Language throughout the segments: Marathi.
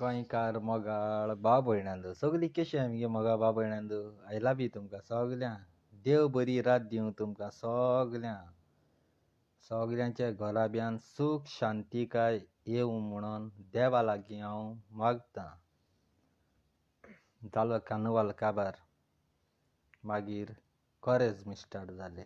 गोंयकार मोगाळ बाब सगळी सगलीं केशी आमगे मोगा भाव भयणांदो आयला बी तुमकां सगल्या देव बरी रात दिवं तुमकां सगल्या सगल्यांच्या घोला सुख सूख शांतीकाय येवं म्हणून देवा लागीं हांव मागता जालो कानवाल काबार मागीर कोरेज मिस्टार जालें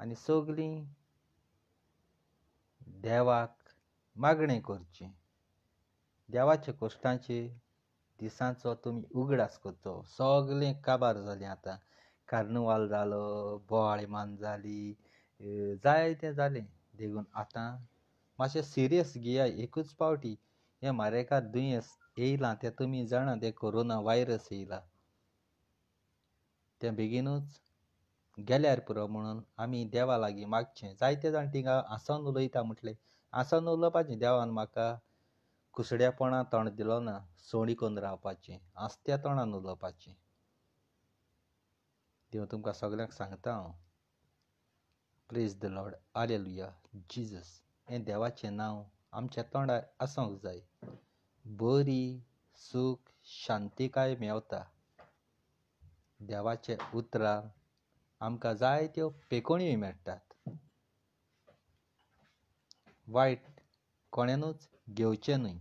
आनी सगलीं देवाक मागणें करचें देवाचे कश्टांचे दिसांचो तुमी उगडास करचो सगलें काबार जालें आतां कार्नवाल जालो मान जाली जायतें जालें देखून आतां मातशें सिरियस घेया एकूच पावटी हे म्हारेकार दुयेंस येयलां तें तुमी जाणा तें कोरोना व्हायरस येयला तें बेगीनूच गेल्यार पुरो म्हणून आमी देवा लागीं मागचें जायते जाण तिंगा म्हटले उलयता म्हटलें आसोन उलोवपाचें देवान म्हाका कुसड्यापणा तण दिलो ना कोन रावपाचें आस्त्या तोणान उलोवपाची देव तुमकां सगळ्यांक सांगता हांव प्रेज द लॉर्ड आले लुया जिजस हें देवाचें नांव आमच्या तोंडार आसूंक जाय बरी सूख शांतीकाय मेवता देवाचे उतरां आमकां जायत्यो पेकोणी मेळटात वायट कोणेनूच घेवचें न्हय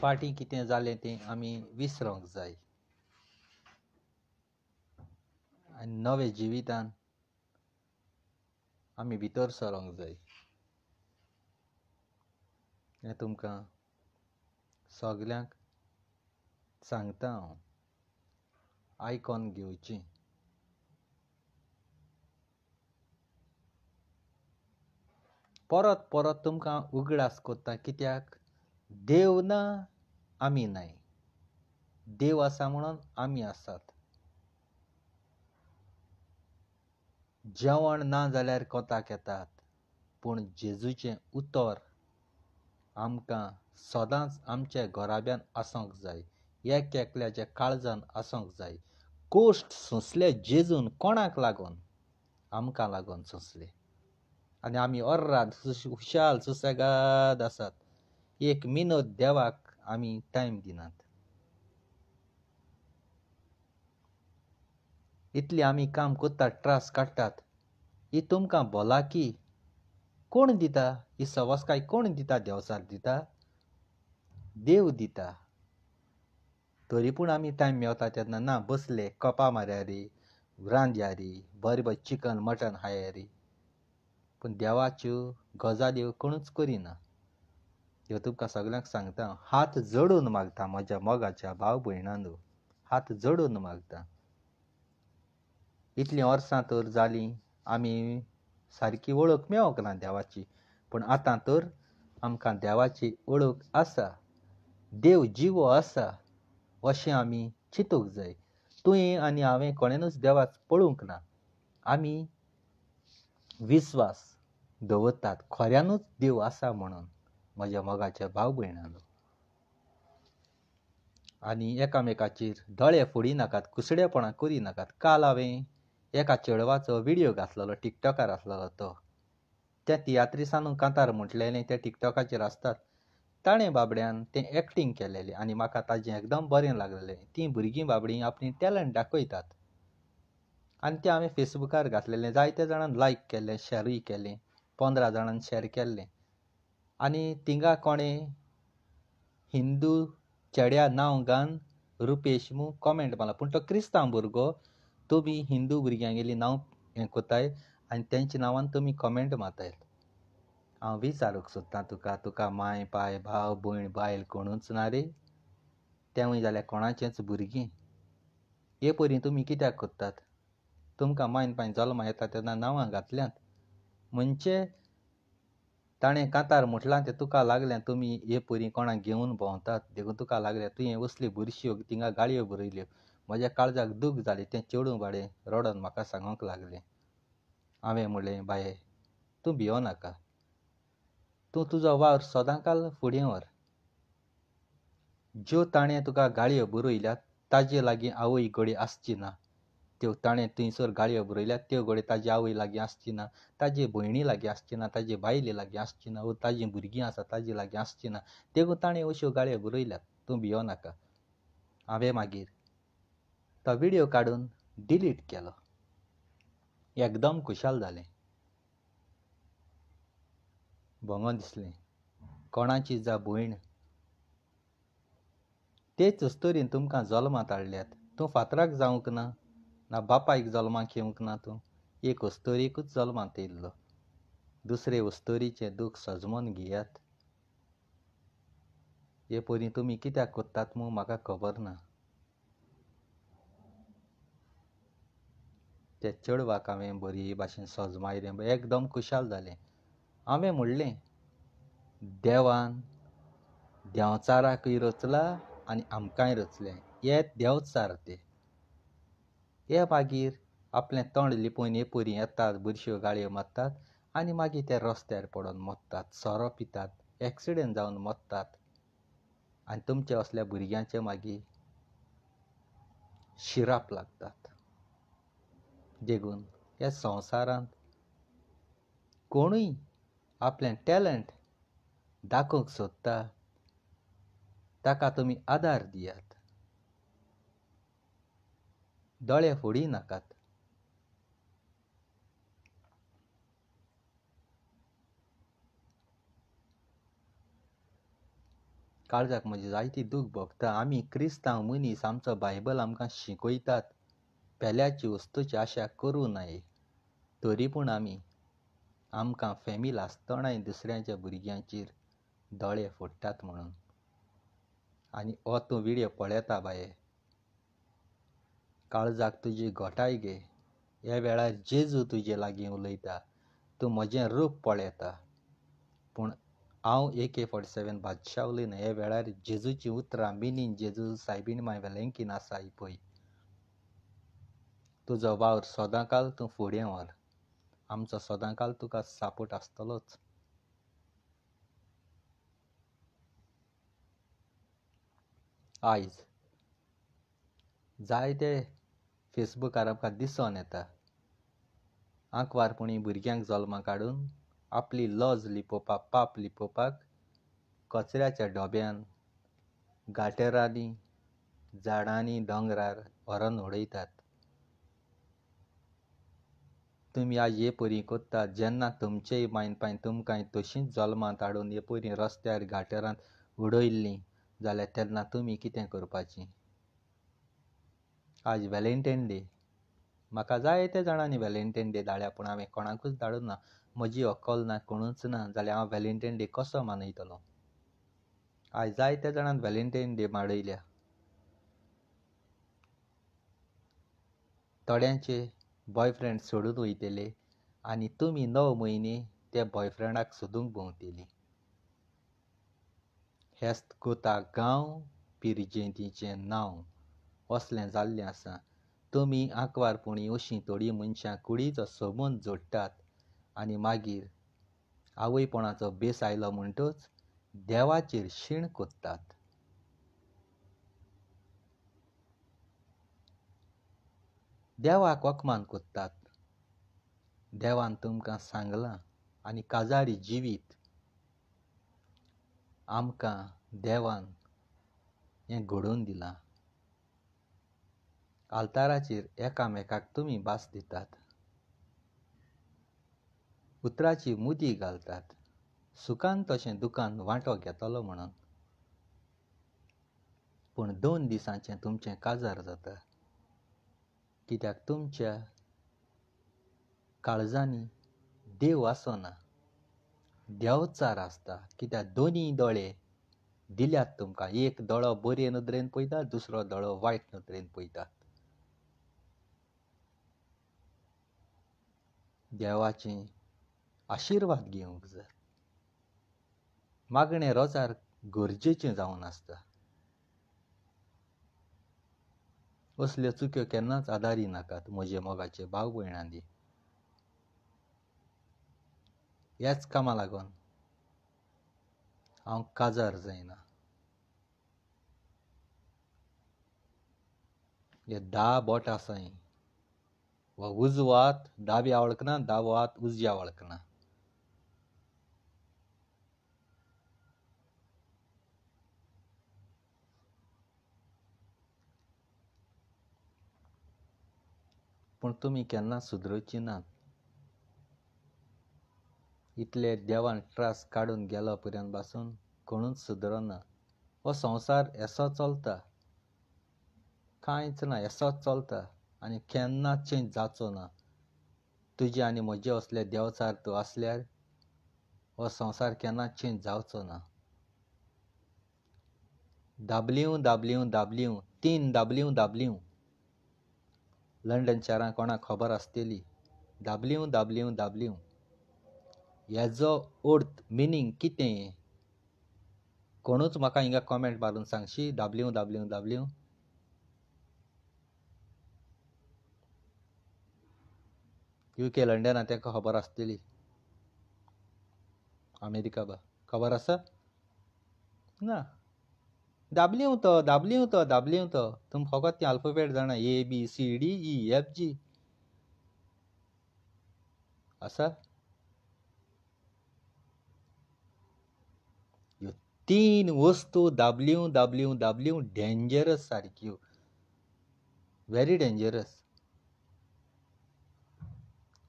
पाटी कितें जालें तें आमी विसरोंक जाय आनी नवे जिवितान आमी भितर सरोंक जाय हें तुमकां सगल्यांक सांगता हांव आयकोन घेवचें परत परत तुमकां उगडास कोत्ता कित्याक देव ना आमी नाय देव आसा म्हणून आमी आसात जेवण ना जाल्यार कोताक येतात पूण जेजूचें उतर आमकां सदांच आमच्या घराब्यान आसूंक जाय एक एकल्याच्या काळजान आसूंक जाय कोश्ट सोंसले जेजून कोणाक लागून आमकां लागून सोंसले आणि आम्ही अर्रात हुशाल सुसेगाद असत एक मिनत देवाक आम्ही टायम दिनात इतली आम्ही काम कोतात त्रास काडटात ही तुमकां की कोण दिता ही काय कोण दिता देवसार दिता देव दिता तरी पूण आम्ही टायम मेवता तेन्ना ना बसले कपा मार्या रे रांदया रे बरें बरें चिकन मटन हायरी पूण देवाच्यो गजाल्यो कोणूच करिना ह्यो तुमकां सगळ्यांक सांगता हात जडून मागता म्हज्या मोगाच्या भाव भयणांनो हात जडून मागता इतलीं वर्सां तर जालीं आमी सारकी वळख मेळोंक ना देवाची पूण आतां तर आमकां देवाची ओळख आसा देव जिवो आसा अशें आमी चिंतूंक जाय तुवें आनी हांवें कोणेनूच देवाक पळोवंक ना आमी विस्वास दवरतात खऱ्यानूच देव आसा म्हणून म्हज्या मोगाच्या भाव भयणांनो आनी एकामेकाचेर दोळे कुसडेपणां करी नाकात काल हांवें एका चेडवाचो व्हिडियो घातलेलो टिकटॉकार आसलेलो तो त्या तियात्रिसानू कांतार म्हटलेलें त्या टिकटॉकाचेर आसतात ताणें बाबड्यान तें एक्टींग केलेलें आनी म्हाका ताजें एकदम बरें लागलेलें तीं भुरगीं बाबडीं आपली टॅलंट दाखयतात आनी तें हांवें फेसबुकार घातलेलें जायत्या जाणांन लायक केलें शॅरूय केलें पंदरा जाणांन शेअर केल्लें आनी तिंगा कोणे हिंदू चेड्या नांव घालून रुपेश मू कॉमेंट मारला पूण तो क्रिस्तांव भुरगो तुमी हिंदू भुरग्यांगेली नांव हें कोताय आनी तेंच्या नांवान तुमी कॉमेंट माताय हांव विचारूंक सोदतां तुका तुका मांय पांय भाव भयण बायल कोणूच ना रे तेवूय जाल्यार कोणाचेंच भुरगीं हे परी तुमी कित्याक कोत्तात तुमकां मायन पांय जल्मा येता तेन्ना नांवां घातल्यांत म्हणजे ताणें कांतार म्हटलां तें तुका लागलें तुमी हे पुरी कोणाक घेवन भोंवतात देखून तुका लागल्या तुवें असली बुरश्यो तिंगा गाळयो बरयल्यो म्हज्या काळजाक दूख जालें तें चेडूं बाडें रडोन म्हाका सांगूंक लागलें हांवें म्हणलें बाये तूं भियो नाका तूं तुजो वावर काल फुडें व्हर ज्यो ताणें तुका गाळयो बरयल्यात ताजे लागीं आवय घडी आसची ना त्यो ताणें थंयसर गाळयो बरयल्यात त्यो घडये ताजी आवय लागीं आसची ना ताजे भयणी लागीं आसची ना ताजे बायले लागीं आसची ना वो ताजी भुरगीं आसा ताजी लागीं आसची ना देखून ताणें अश्यो गाळयो बरयल्यात तूं भियो नाका हांवें मागीर तो विडियो काडून डिलीट केलो एकदम खुशाल जालें भोंगो दिसलें कोणाची जा भयण तेच तरेन तुमकां जल्मा हाडल्यात तूं फातराक जावंक ना ना बापायक जल्माक येवंक ना तूं एक अस्तोरीकूच जल्मांत येयल्लो दुसरे अस्तोरीचें दूख सजमोन घेयात हे पोरी तुमी कित्याक कोत्तात म्हूण म्हाका खबर ना ते चेडवाक हांवें बरी भाशेन सजमायलें एकदम खुशाल जालें हांवें म्हणलें देवान देंवचाराकय रचला आनी आमकांय रचलें हे देंवचार ते हे मागीर आपलें तोंड लिपोवन हे पोरी येतात बुरश्यो गाळयो मारतात आनी मागीर ते रस्त्यार पडून मोत्तात सोरो पितात एक्सिडेंट जावन मोत्तात आनी तुमच्या असल्या भुरग्यांचे मागीर शिराप लागतात देखून ह्या संवसारांत कोणूय आपलें टॅलंट दाखोवंक सोदता ताका तुमी आदार दियात दळे फोडी नाकात काळजाक म्हजी जायती दूख भोगता आमी क्रिस्तांव मनीस आमचो बायबल आमकां शिकयतात पेल्याची वस्तूची आशा करू नये तरी पूण आमी आमकां फॅमील आसतनाय दुसऱ्यांच्या भुरग्यांचेर दोळे फोडटात म्हणून आनी हो तूं व्हिडियो पळयता बाये काळजाक तुजी घोटाय गे ह्या वेळार जेजू तुजे लागीं उलयता तूं म्हजें रूप पळयता पूण हांव ए के फोर्टी सेवन बादशा उलयना हे वेळार जेजूची उतरां मिनींग जेजू सायबीन माय वेलेंकीन आसा ही तुजो वावर काल तूं फुडें व्हर आमचो काल तुका सापोट आसतलोच आयज जायते फेसबुकार आमकां दिसून येता आंकवारपणी भुरग्यांक जल्मा काडून आपली लज लिपोवपाक पाप लिपोवपाक कचऱ्याच्या डोब्यान गांठेरांनी झाडांनी दोंगरार व्हरोन उडयतात तुमी आज परी कोत्ता जेन्ना तुमचेय पांय तुमकां तशींच जल्मांत हाडून परी रस्त्यार गांठेरांत उडयल्लीं जाल्यार तेन्ना तुमी कितें करपाचीं आज व्हॅलेंटायन डे म्हाका जायत्या जाणांनी व्हॅलेंटायन डे धाडल्या पूण हांवें कोणाकूच धाडूंक ना म्हजी अक्कल ना कोणूच ना जाल्यार हांव व्हॅलेंटाईन डे कसो मनयतलो आयज जायत्या जाणांक व्हॅलेंटायन डे माडयल्या थोड्यांचे बॉयफ्रेंड सोडून वयतले आनी तुमी णव म्हयने त्या बॉयफ्रेंडाक सोदूंक भोंवतली हेस्त कोता गांव पिरजेंतीचें नांव असलें जाल्लें आसा तुमी आंकवारपणी अशीं थोडीं मनशां कुडीचो सबंद जोडटात आनी मागीर आवयपणाचो बेस आयलो म्हणटच देवाचेर शीण कोत्तात देवाक वखमान कोत्तात देवान तुमकां सांगलां आनी काजारी जिवीत आमकां देवान हें घडोवन दिलां काल्ताराचेर एकामेकाक तुमी भास दितात उतराची मुदी घालतात सुखान तशें दुकान वांटो घेतलो म्हणून पूण दोन दिसांचे तुमचें काजार जाता कित्याक तुमच्या काळजांनी देव आसना देवचार आसता कित्याक दोनी दोळे दिल्यात तुमकां एक दोळो बरे नदरेन पळयतात दुसरो दोळो वायट नदरेन पळयतात देवाचे आशिर्वाद घेवंक जाय मागणें रोजार गरजेचें जावन आसता असल्यो चुक्यो केन्नाच आदारी नाकात म्हजे मोगाचे भाव भयणांनी ह्याच कामा लागून हांव काजार जायना हे धा बोटां साई व उजवात डावी आवळकना दावात उजवी आवळकना पण तुम्ही केन्ना सुदरची नात इतले देवान त्रास काढून गेलो पर्यंत पासून कोणूच सुदरना हो संसार असो चलता कांयच ना असोच चलता आनी केन्ना चेंज जाचो ना तुजी आनी म्हजी असले देवचार तूं आसल्यार हो संवसार केन्ना चेंज जावचो ना दाबलिव दाबलिव दाबलिव तीन दाबलिव दाबलिव लंडन शारां कोणाक खबर आसतली दाबलिव दाबलिव दाबलिव हेजो अर्थ मिनींग कितें कोणूच म्हाका हिंगा कॉमेंट मारून सांगशी दाबलिव दाबलिव दाबलिव यू के लंडना खबर आसतली अमेरिका बा खबर आसा ना दाबली तो दाबली तो दाबली तो तुम फकत ते अल्फाबेट जाणा A B C D E F G आसा तीन वस्तू दाबली दाबलीव डेंजरस सारक्यो व्हेरी डेंजरस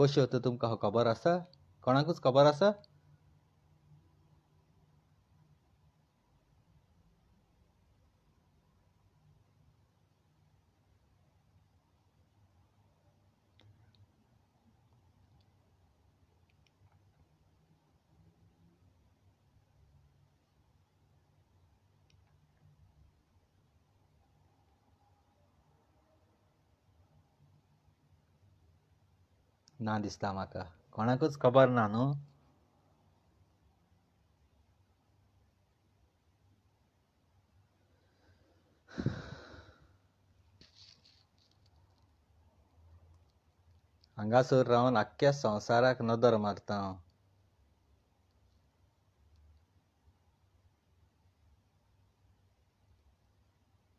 कशें होता तुमकां हो खबर आसा कोणाकूच खबर आसा ना दिसता म्हाका कोणाकूच खबर ना न्हू हांगासर रावन आख्ख्या संवसाराक नदर मारता हांव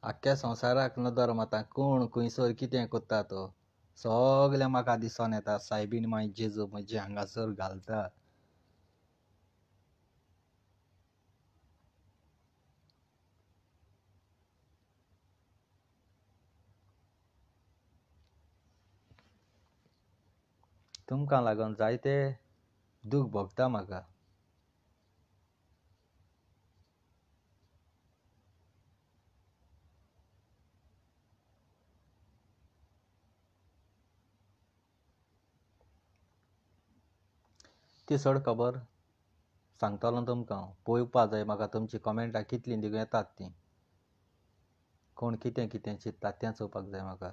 आख्ख्या संवसाराक नदर मारता कोण खंयसर कितें कोत्ता तो सगळें म्हाका दिसोन येता सायबीन मागीर जेजू म्हजे हांगासर घालता तुमकां लागून जायते दूख भोगता म्हाका ती सड खबर सांगतालो तुमकां पळोवपा जाय म्हाका तुमची कमेंटा कितलीं दिवं येतात तीं कोण कितें कितें चित्ता तें चोवपाक जाय म्हाका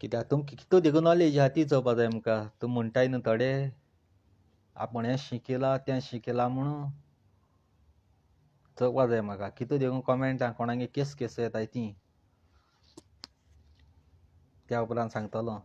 कित्याक तुमकां कितू देखून नॉलेज आहा ती चोवपा जाय आमकां तूं म्हणटाय न्हू थोडे आपूण हें शिकिलां तें शिकिलां म्हणून चोवपा जाय म्हाका कितू देखून कॉमेंटा कोणागे केस केस येताय ती त्या उपरांत सांगतलो